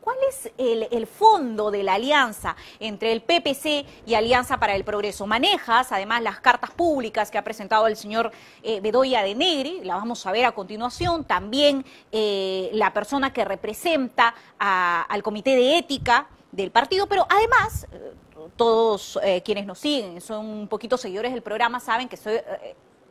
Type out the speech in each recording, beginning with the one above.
¿Cuál es el, fondo de la alianza entre el PPC y Alianza para el Progreso? Manejas además las cartas públicas que ha presentado el señor eh, Bedoya de Negri, la vamos a ver a continuación, también eh, la persona que representa al Comité de Ética del partido, pero además... Eh, todos quienes nos siguen, son un poquito seguidores del programa, saben que estoy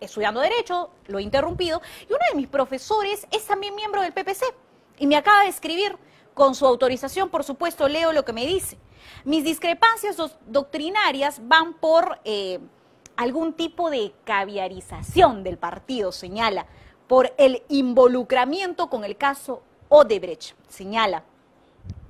estudiando Derecho, lo he interrumpido, y uno de mis profesores es también miembro del PPC y me acaba de escribir con su autorización, por supuesto, leo lo que me dice. Mis discrepancias doctrinarias van por eh, algún tipo de caviarización del partido, señala, por el involucramiento con el caso Odebrecht, señala.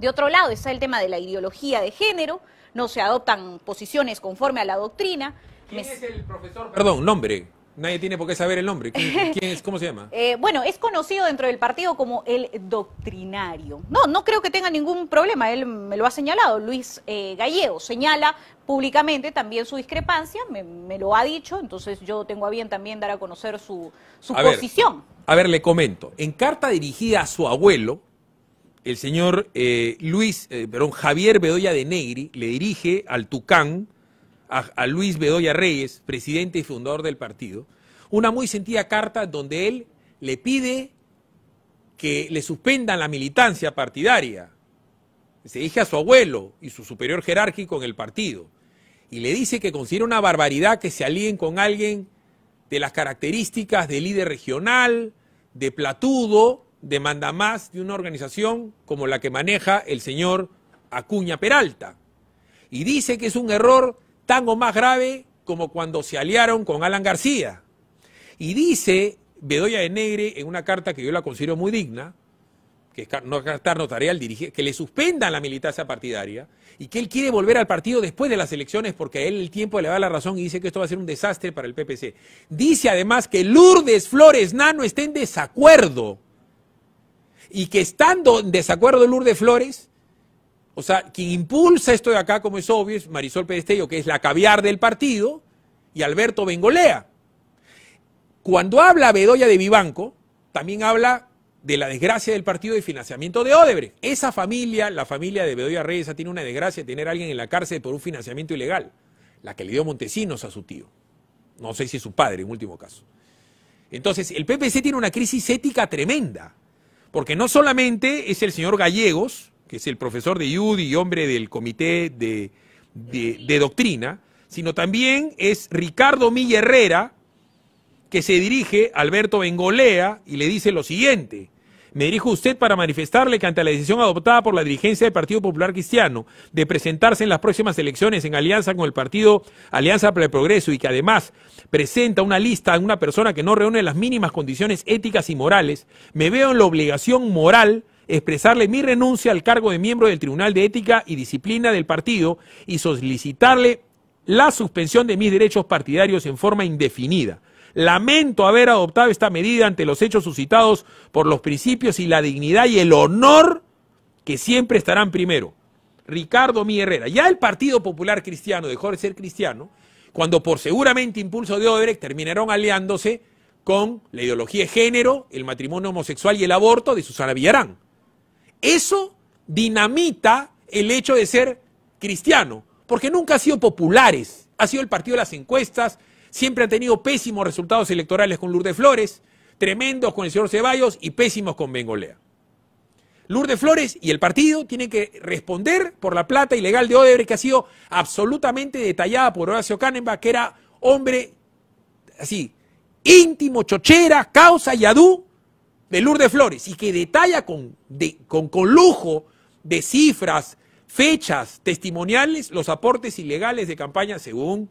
De otro lado está el tema de la ideología de género, no se adoptan posiciones conforme a la doctrina. ¿Quién es el profesor? Perdón, nombre. Nadie tiene por qué saber el nombre. ¿Cómo se llama? Eh, bueno, es conocido dentro del partido como el doctrinario. No, no creo que tenga ningún problema. Él me lo ha señalado. Luis eh, Gallego señala públicamente también su discrepancia, me, lo ha dicho, entonces yo tengo a bien también dar a conocer su, su posición. a ver, le comento. En carta dirigida a su abuelo, el señor eh, Luis, perdón, Javier Bedoya de Negri le dirige al Tucán a, Luis Bedoya Reyes, presidente y fundador del partido, una muy sentida carta donde él le pide que le suspendan la militancia partidaria. Se dije a su abuelo y su superior jerárquico en el partido. Y le dice que considera una barbaridad que se alíen con alguien de las características de líder regional, de platudo, de mandamás de una organización como la que maneja el señor Acuña Peralta. Y dice que es un error tan más grave como cuando se aliaron con Alan García. Y dice Bedoya de Negre en una carta que yo la considero muy digna, que es no notarial dirige, que le suspendan la militancia partidaria y que él quiere volver al partido después de las elecciones porque a él el tiempo le da la razón y dice que esto va a ser un desastre para el PPC. Dice además que Lourdes Flores Nano está en desacuerdo y que estando en desacuerdo Lourdes Flores, o sea, quien impulsa esto de acá, como es obvio, es Marisol Pedestello, que es la caviar del partido, y Alberto Bengolea. Cuando habla Bedoya de Vivanco, también habla de la desgracia del partido de financiamiento de Odebrecht. Esa familia, la familia de Bedoya Reyes, tiene una desgracia de tener a alguien en la cárcel por un financiamiento ilegal, la que le dio Montesinos a su tío. No sé si es su padre, en último caso. Entonces, el PPC tiene una crisis ética tremenda, porque no solamente es el señor Gallegos, que es el profesor de Yudi y hombre del comité de, doctrina, sino también es Ricardo Milla Herrera, que se dirige a Alberto Bengolea y le dice lo siguiente. Me dirijo a usted para manifestarle que ante la decisión adoptada por la dirigencia del Partido Popular Cristiano de presentarse en las próximas elecciones en alianza con el partido Alianza para el Progreso y que además presenta una lista a una persona que no reúne las mínimas condiciones éticas y morales, me veo en la obligación moral expresarle mi renuncia al cargo de miembro del Tribunal de Ética y Disciplina del partido y solicitarle la suspensión de mis derechos partidarios en forma indefinida. Lamento haber adoptado esta medida ante los hechos suscitados por los principios y la dignidad y el honor que siempre estarán primero. Ricardo Mí Herrera. Ya el Partido Popular Cristiano dejó de ser cristiano cuando por seguramente impulso de Odebrecht terminaron aliándose con la ideología de género, el matrimonio homosexual y el aborto de Susana Villarán. Eso dinamita el hecho de ser cristiano, porque nunca ha sido populares, ha sido el partido de las encuestas, siempre ha tenido pésimos resultados electorales con Lourdes Flores, tremendos con el señor Ceballos y pésimos con Bengolea. Lourdes Flores y el partido tienen que responder por la plata ilegal de Odebrecht, que ha sido absolutamente detallada por Horacio Canemba, que era hombre así, íntimo, chochera, causa, adú de Lourdes Flores y que detalla con, con, lujo de cifras, fechas testimoniales los aportes ilegales de campaña según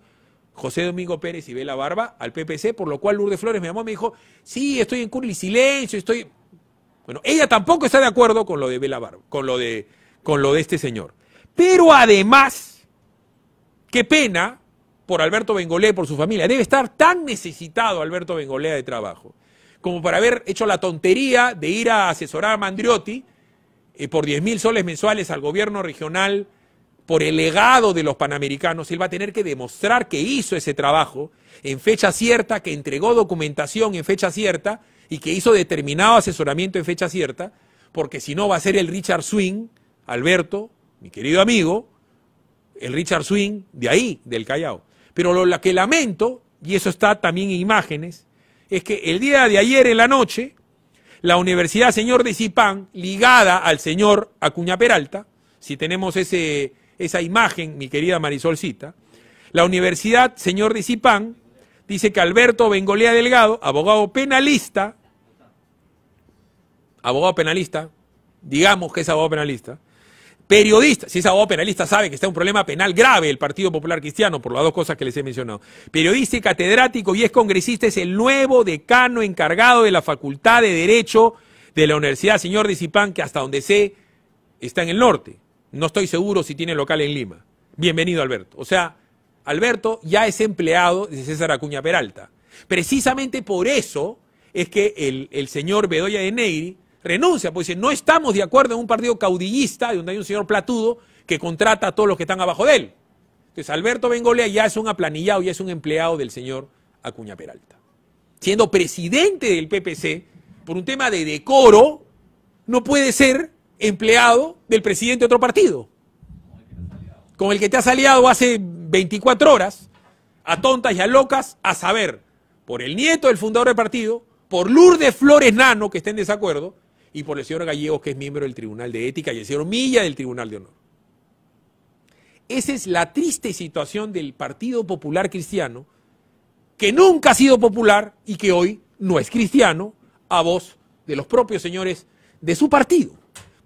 José Domingo Pérez y Vela Barba al PPC, por lo cual Lourdes Flores me llamó y me dijo, sí, estoy en y silencio, estoy... Bueno, ella tampoco está de acuerdo con lo de Vela Barba, con lo de, con lo de este señor. Pero además, qué pena por Alberto Bengolé, por su familia. Debe estar tan necesitado Alberto Bengolea de trabajo como por haber hecho la tontería de ir a asesorar a Mandriotti eh, por 10 mil soles mensuales al gobierno regional por el legado de los panamericanos, él va a tener que demostrar que hizo ese trabajo en fecha cierta, que entregó documentación en fecha cierta y que hizo determinado asesoramiento en fecha cierta, porque si no va a ser el Richard Swing, Alberto, mi querido amigo, el Richard Swing de ahí, del Callao. Pero lo que lamento, y eso está también en imágenes, es que el día de ayer en la noche, la Universidad Señor de Zipán, ligada al señor Acuña Peralta, si tenemos ese, esa imagen, mi querida Marisolcita, la Universidad Señor de Zipán dice que Alberto Bengolea Delgado, abogado penalista, abogado penalista, digamos que es abogado penalista, Periodista, si es abogado penalista sabe que está un problema penal grave el Partido Popular Cristiano por las dos cosas que les he mencionado. Periodista y catedrático y es congresista, es el nuevo decano encargado de la Facultad de Derecho de la Universidad Señor de que hasta donde sé está en el norte. No estoy seguro si tiene local en Lima. Bienvenido, Alberto. O sea, Alberto ya es empleado de César Acuña Peralta. Precisamente por eso es que el, señor Bedoya de Neyri renuncia, porque dice, no estamos de acuerdo en un partido caudillista donde hay un señor platudo que contrata a todos los que están abajo de él. Entonces Alberto Bengolea ya es un aplanillado, ya es un empleado del señor Acuña Peralta. Siendo presidente del PPC, por un tema de decoro, no puede ser empleado del presidente de otro partido. Con el que te has aliado hace 24 horas, a tontas y a locas, a saber, por el nieto del fundador del partido, por Lourdes Flores Nano, que está en desacuerdo, y por el señor Gallego, que es miembro del Tribunal de Ética, y el señor Milla del Tribunal de Honor. Esa es la triste situación del Partido Popular Cristiano, que nunca ha sido popular y que hoy no es cristiano, a voz de los propios señores de su partido.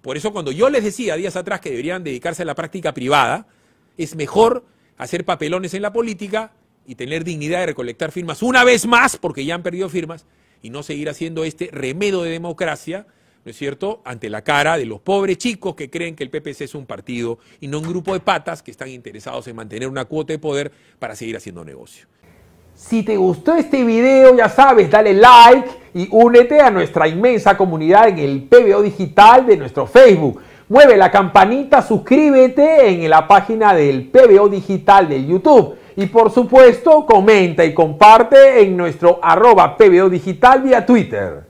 Por eso cuando yo les decía días atrás que deberían dedicarse a la práctica privada, es mejor hacer papelones en la política y tener dignidad de recolectar firmas una vez más, porque ya han perdido firmas, y no seguir haciendo este remedo de democracia ¿no es cierto?, ante la cara de los pobres chicos que creen que el PPC es un partido y no un grupo de patas que están interesados en mantener una cuota de poder para seguir haciendo negocio. Si te gustó este video, ya sabes, dale like y únete a nuestra inmensa comunidad en el PBO digital de nuestro Facebook. Mueve la campanita, suscríbete en la página del PBO digital de YouTube. Y por supuesto, comenta y comparte en nuestro arroba PBO digital vía Twitter